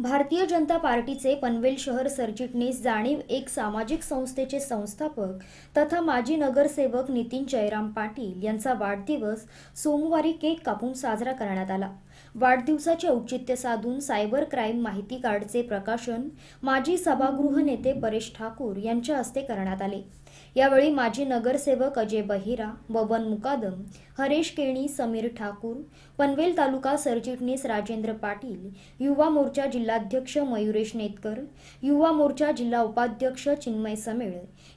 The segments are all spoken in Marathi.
भारतीय जनता पार्टीचे पनवेल शहर सरचिटणीस जाणीव एक सामाजिक संस्थेचे संस्थापक तथा माजी नगरसेवक नितीन जयराम पाटील यांचा वाढदिवस सोमवारी केक कापून साजरा करण्यात आला वाढदिवसाचे औचित्य साधून सायबर क्राईम माहिती कार्डचे प्रकाशन माजी सभागृह नेते परेश ठाकूर यांच्या हस्ते करण्यात आले यावेळी माजी नगरसेवक अजय बहिरा बबन मुकादम हरेश केणी समीर ठाकूर पनवेल तालुका सरचिटणीस राजेंद्र पाटील युवा मोर्चा जिल्हा जिल्हाध्यक्ष मयुरेश नेतकर युवा मोर्चा जिल्हा उपाध्यक्ष चिन्मय समेळ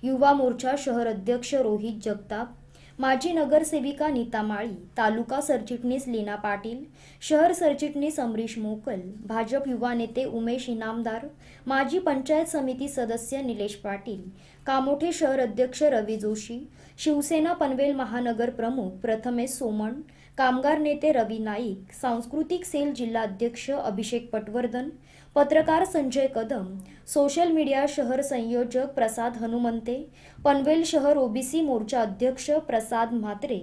युवा मोर्चा शहर अध्यक्ष रोहित जगताप माजी नगरसेविका नीता माळी तालुका सरचिटणीस लीना पाटील शहर सरचिटणीस अमरीश मोकल भाजप युवा नेते उमेश इनामदार माजी पंचायत समिती सदस्य निलेश पाटील कामोठे शहर अध्यक्ष रवी जोशी शिवसेना पनवेल महानगर प्रमुख प्रथमेश सोमण कामगार नेते रवी नाईक सांस्कृतिक सेल जिल्हाध्यक्ष अभिषेक पटवर्धन पत्रकार संजय कदम सोशल मीडिया शहर संयोजक प्रसाद हनुमंते पनवेल शहर ओबीसी मोर्चा अध्यक्ष प्रसाद प्रसाद म्हात्रे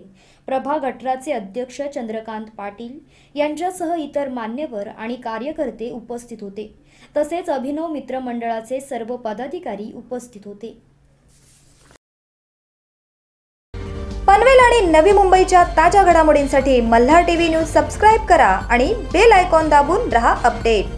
प्रभा गटराचे अध्यक्ष चंद्रकांत पाटील यांच्यासह इतर मान्यवर आणि कार्यकर्ते उपस्थित होते तसेच अभिनव मित्रमंडळाचे सर्व पदाधिकारी उपस्थित होते पनवेल आणि नवी मुंबईच्या ताज्या घडामोडींसाठी मल्हार टीव्ही न्यूज सबस्क्राईब करा आणि बेल आयकॉन दाबून रहा अपडेट